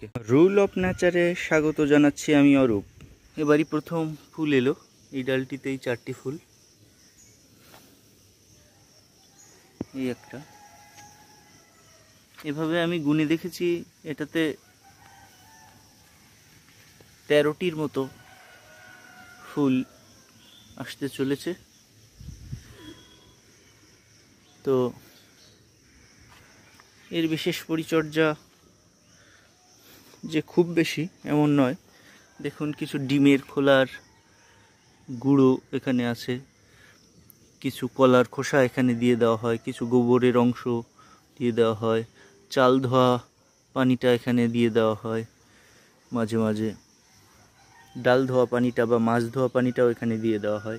সবাইকে rule of নেচারে স্বাগত জানাচ্ছি আমি অরূপ এবারই প্রথম ফুল এলো এই ডালটিতেই চারটি ফুল এই একটা এভাবে আমি গুনে দেখেছি এটাতে তেরোটির মতো ফুল আসতে চলেছে তো এর বিশেষ পরিচর্যা যে খুব বেশি এমন নয় দেখুন কিছু ডিমের খোলার গুঁড়ো এখানে আছে কিছু কলার খোসা এখানে দিয়ে দেওয়া হয় কিছু গোবরের অংশ দিয়ে দেওয়া হয় চাল ধোয়া পানিটা এখানে দিয়ে দেওয়া হয় মাঝে মাঝে ডাল ধোয়া পানিটা বা মাছ ধোয়া পানিটাও এখানে দিয়ে দেওয়া হয়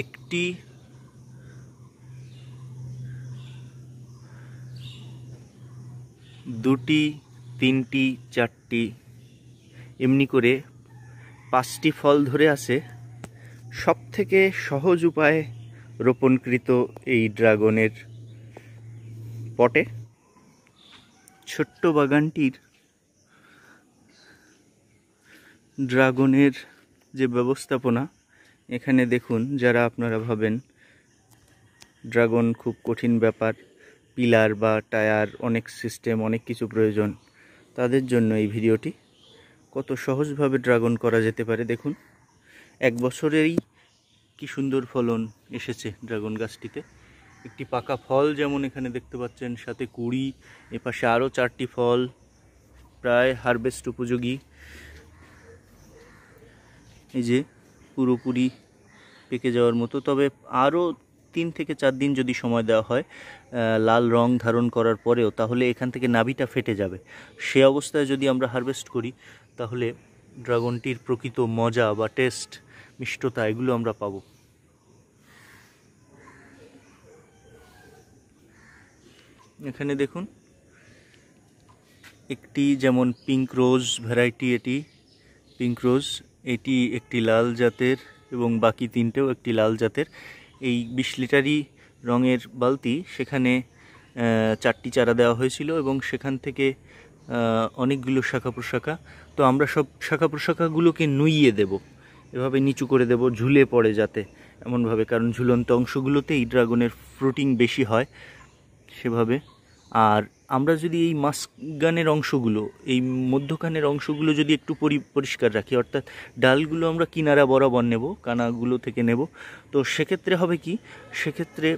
একটি দুটি তিনটি চারটি এমনি করে পাঁচটি ফল ধরে আছে সব থেকে সহজ উপায়ে রোপণকৃত এই ড্রাগনের পটে ছোট্ট বাগানটির ড্রাগনের যে ব্যবস্থাপনা এখানে দেখুন যারা আপনারা ভাবেন ড্রাগন খুব কঠিন ব্যাপার পিলার বা টায়ার অনেক সিস্টেম অনেক কিছু প্রয়োজন তাদের জন্য এই ভিডিওটি কত সহজভাবে ড্রাগন করা যেতে পারে দেখুন এক বছরেই কি সুন্দর ফলন এসেছে ড্রাগন গাছটিতে একটি পাকা ফল যেমন এখানে দেখতে পাচ্ছেন সাথে কুড়ি এপাশে আরও চারটি ফল প্রায় হারভেস্ট উপযোগী এই যে পুরোপুরি পেকে যাওয়ার মতো তবে আরও তিন থেকে চার দিন যদি সময় দেওয়া হয় লাল রং ধারণ করার পরেও তাহলে এখান থেকে নাভিটা ফেটে যাবে সে অবস্থায় যদি আমরা হারভেস্ট করি তাহলে ড্রাগনটির প্রকৃত মজা বা টেস্ট মিষ্টতা এগুলো আমরা পাবো এখানে দেখুন একটি যেমন পিঙ্ক রোজ ভ্যারাইটি এটি পিঙ্ক রোজ এটি একটি লাল জাতের এবং বাকি তিনটেও একটি লাল জাতের এই বিশ লিটারই রঙের বালতি সেখানে চারটি চারা দেওয়া হয়েছিল এবং সেখান থেকে অনেকগুলো শাখা প্রশাখা তো আমরা সব শাখা প্রশাখাগুলোকে নুইয়ে দেব এভাবে নিচু করে দেব ঝুলে পড়ে যাতে এমনভাবে কারণ ঝুলন্ত অংশগুলোতে এই ড্রাগনের ফ্রুটিং বেশি হয় সেভাবে আর আমরা যদি এই মাসগানের অংশগুলো এই মধ্যখানের অংশগুলো যদি একটু পরিষ্কার রাখি অর্থাৎ ডালগুলো আমরা কিনারা বরাবর নেব কানাগুলো থেকে নেব তো সেক্ষেত্রে হবে কি সেক্ষেত্রে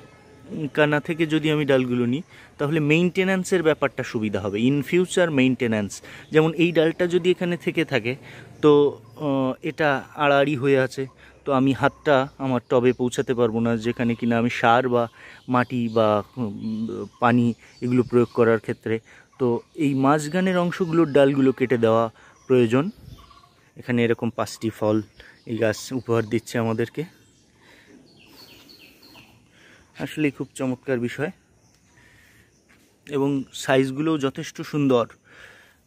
কানা থেকে যদি আমি ডালগুলো নিই তাহলে মেইনটেন্যান্সের ব্যাপারটা সুবিধা হবে ইন ফিউচার মেইনটেন্যান্স যেমন এই ডালটা যদি এখানে থেকে থাকে তো এটা আড়াআড়ি হয়ে আছে তো আমি হাতটা আমার টবে পৌঁছাতে পারবো না যেখানে কিনা আমি সার বা মাটি বা পানি এগুলো প্রয়োগ করার ক্ষেত্রে তো এই মাঝগানের অংশগুলোর ডালগুলো কেটে দেওয়া প্রয়োজন এখানে এরকম পাঁচটি ফল এই গাছ উপহার দিচ্ছে আমাদেরকে আসলে খুব চমৎকার বিষয় এবং সাইজগুলোও যথেষ্ট সুন্দর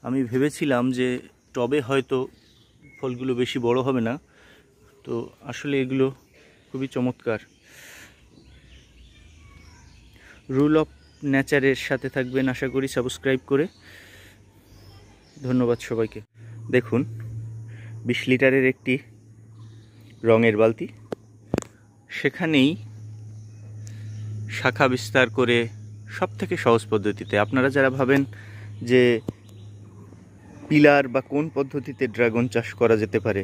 আমি ভেবেছিলাম যে টবে হয়তো ফলগুলো বেশি বড় হবে না তো আসলে এগুলো খুবই চমৎকার রুল অফ নেচারের সাথে থাকবেন আশা করি সাবস্ক্রাইব করে ধন্যবাদ সবাইকে দেখুন বিশ লিটারের একটি রঙের বালতি সেখানেই শাখা বিস্তার করে সব থেকে সহজ পদ্ধতিতে আপনারা যারা ভাবেন যে পিলার বা কোন পদ্ধতিতে ড্রাগন চাষ করা যেতে পারে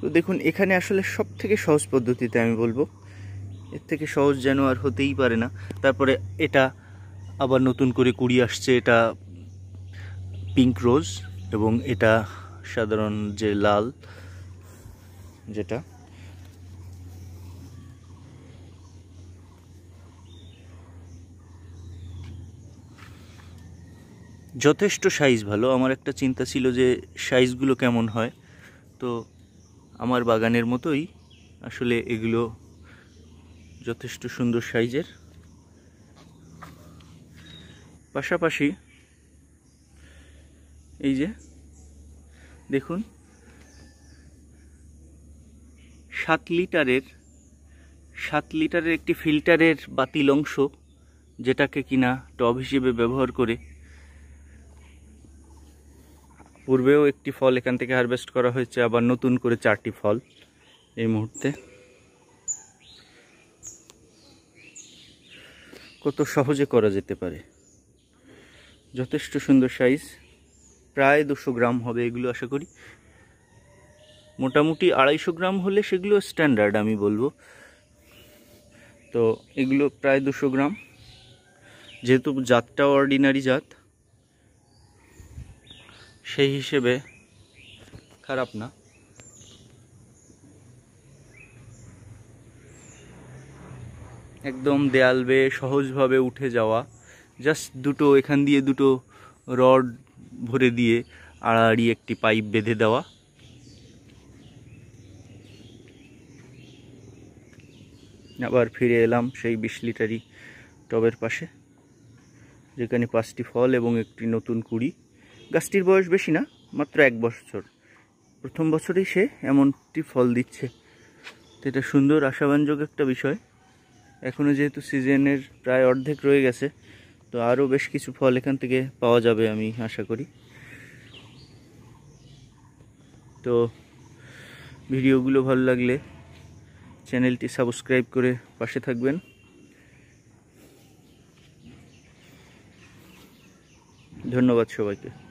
তো দেখুন এখানে আসলে সব থেকে সহজ পদ্ধতিতে আমি বলবো এর থেকে সহজ যেন আর হতেই পারে না তারপরে এটা আবার নতুন করে কুড়ি আসছে এটা পিঙ্ক রোজ এবং এটা সাধারণ যে লাল যেটা যথেষ্ট সাইজ ভালো আমার একটা চিন্তা ছিল যে সাইজগুলো কেমন হয় তো আমার বাগানের মতোই আসলে এগুলো যথেষ্ট সুন্দর সাইজের পাশাপাশি এই যে দেখুন সাত লিটারের সাত লিটারের একটি ফিল্টারের বাতিল অংশ যেটাকে কিনা টব হিসেবে ব্যবহার করে পূর্বেও একটি ফল এখান থেকে হারভেস্ট করা হয়েছে আবার নতুন করে চারটি ফল এই মুহূর্তে কত সহজে করা যেতে পারে যথেষ্ট সুন্দর সাইজ প্রায় দুশো গ্রাম হবে এগুলো আশা করি মোটামুটি আড়াইশো গ্রাম হলে সেগুলো স্ট্যান্ডার্ড আমি বলবো তো এগুলো প্রায় দুশো গ্রাম যেহেতু জাতটাও অর্ডিনারি জাত সেই হিসেবে খারাপ না একদম দেয়াল বেয়ে সহজভাবে উঠে যাওয়া জাস্ট দুটো এখান দিয়ে দুটো রড ভরে দিয়ে আড়াআড়ি একটি পাইপ বেঁধে দেওয়া আবার ফিরে এলাম সেই বিশ লিটারই টবের পাশে যেখানে পাঁচটি ফল এবং একটি নতুন কুড়ি গাছটির বয়স বেশি না মাত্র এক বছর প্রথম বছরেই সে এমনটি ফল দিচ্ছে তো এটা সুন্দর আশাবাঞ্জক একটা বিষয় এখনও যেহেতু সিজনের প্রায় অর্ধেক রয়ে গেছে তো আরও বেশ কিছু ফল এখান থেকে পাওয়া যাবে আমি আশা করি তো ভিডিওগুলো ভালো লাগলে চ্যানেলটি সাবস্ক্রাইব করে পাশে থাকবেন ধন্যবাদ সবাইকে